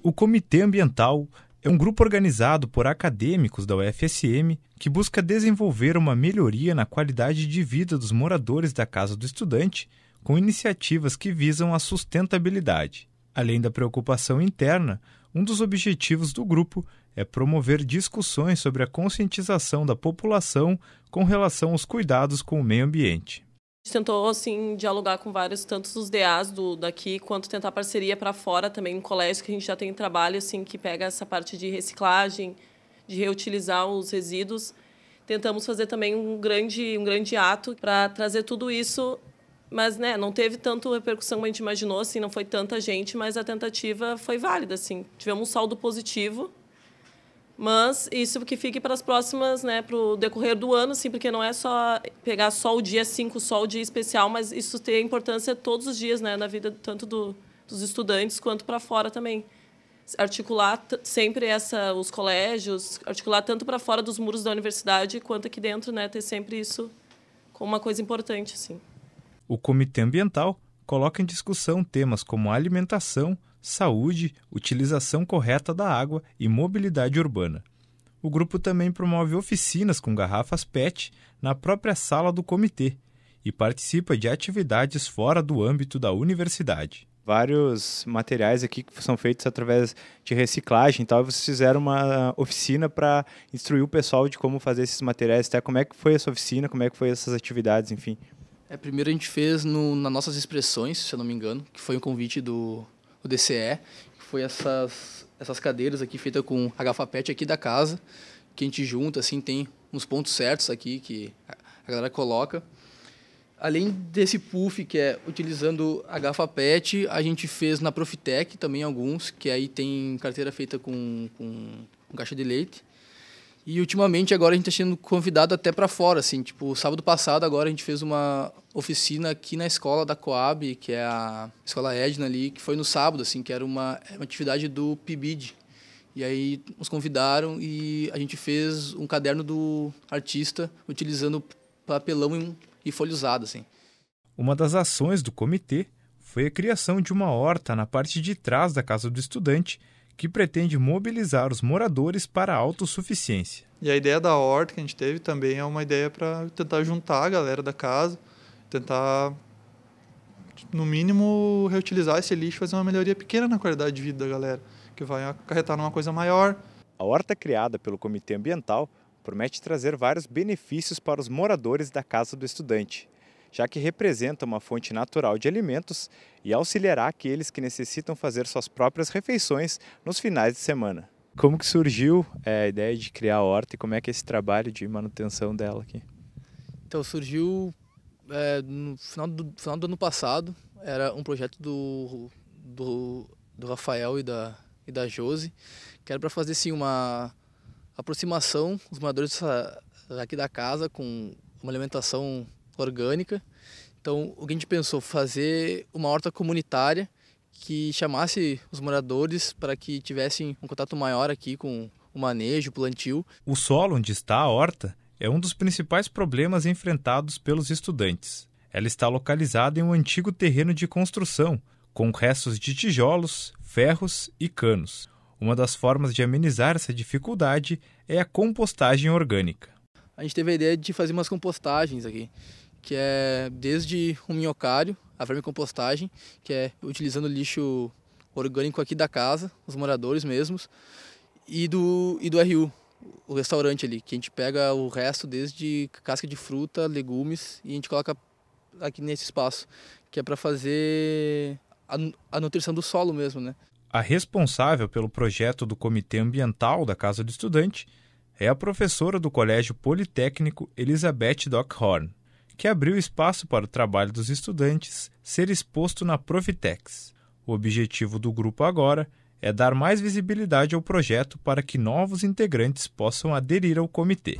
O Comitê Ambiental é um grupo organizado por acadêmicos da UFSM que busca desenvolver uma melhoria na qualidade de vida dos moradores da Casa do Estudante com iniciativas que visam a sustentabilidade. Além da preocupação interna, um dos objetivos do grupo é promover discussões sobre a conscientização da população com relação aos cuidados com o meio ambiente tentou assim dialogar com vários tantos os DAs do daqui quanto tentar parceria para fora também um colégio que a gente já tem trabalho assim que pega essa parte de reciclagem de reutilizar os resíduos tentamos fazer também um grande um grande ato para trazer tudo isso mas né não teve tanto repercussão como a gente imaginou assim não foi tanta gente mas a tentativa foi válida assim tivemos um saldo positivo mas isso que fique para as próximas, né, para o decorrer do ano, sim, porque não é só pegar só o dia 5, só o dia especial, mas isso tem importância todos os dias, né, na vida tanto do, dos estudantes quanto para fora também. Articular sempre essa, os colégios, articular tanto para fora dos muros da universidade quanto aqui dentro, né, ter sempre isso como uma coisa importante, assim. O Comitê Ambiental coloca em discussão temas como alimentação, saúde, utilização correta da água e mobilidade urbana. O grupo também promove oficinas com garrafas PET na própria sala do comitê e participa de atividades fora do âmbito da universidade. Vários materiais aqui que são feitos através de reciclagem e tal, vocês fizeram uma oficina para instruir o pessoal de como fazer esses materiais, até como é que foi essa oficina, como é que foi essas atividades, enfim. É, primeiro a gente fez no, nas nossas expressões, se eu não me engano, que foi um convite do, o DCE, que foi essas, essas cadeiras aqui feitas com a gafapet aqui da casa, que a gente junta, assim, tem uns pontos certos aqui que a galera coloca. Além desse puff, que é utilizando a gafapet, a gente fez na Profitec também alguns, que aí tem carteira feita com, com, com caixa de leite. E ultimamente agora a gente está sendo convidado até para fora, assim, tipo, sábado passado agora a gente fez uma oficina aqui na escola da Coab, que é a escola Edna ali, que foi no sábado, assim, que era uma, uma atividade do PIBID. E aí nos convidaram e a gente fez um caderno do artista utilizando papelão e folha usada, assim. Uma das ações do comitê foi a criação de uma horta na parte de trás da casa do estudante que pretende mobilizar os moradores para a autossuficiência. E a ideia da horta que a gente teve também é uma ideia para tentar juntar a galera da casa, tentar, no mínimo, reutilizar esse lixo, fazer uma melhoria pequena na qualidade de vida da galera, que vai acarretar numa coisa maior. A horta criada pelo Comitê Ambiental promete trazer vários benefícios para os moradores da Casa do Estudante já que representa uma fonte natural de alimentos e auxiliará aqueles que necessitam fazer suas próprias refeições nos finais de semana. Como que surgiu é, a ideia de criar a horta e como é que é esse trabalho de manutenção dela aqui? Então surgiu é, no final do, final do ano passado, era um projeto do, do, do Rafael e da, e da Jose, que era para fazer assim, uma aproximação, os moradores aqui da casa com uma alimentação orgânica. Então, o que a gente pensou? Fazer uma horta comunitária que chamasse os moradores para que tivessem um contato maior aqui com o manejo, o plantio. O solo onde está a horta é um dos principais problemas enfrentados pelos estudantes. Ela está localizada em um antigo terreno de construção, com restos de tijolos, ferros e canos. Uma das formas de amenizar essa dificuldade é a compostagem orgânica. A gente teve a ideia de fazer umas compostagens aqui que é desde o minhocário, a vermicompostagem, que é utilizando lixo orgânico aqui da casa, os moradores mesmos, e do, e do RU, o restaurante ali, que a gente pega o resto desde casca de fruta, legumes e a gente coloca aqui nesse espaço, que é para fazer a, a, nutrição do solo mesmo, né? A responsável pelo projeto do Comitê Ambiental da Casa do Estudante é a professora do Colégio Politécnico Elizabeth Dockhorn que abriu espaço para o trabalho dos estudantes ser exposto na Profitex. O objetivo do grupo agora é dar mais visibilidade ao projeto para que novos integrantes possam aderir ao comitê.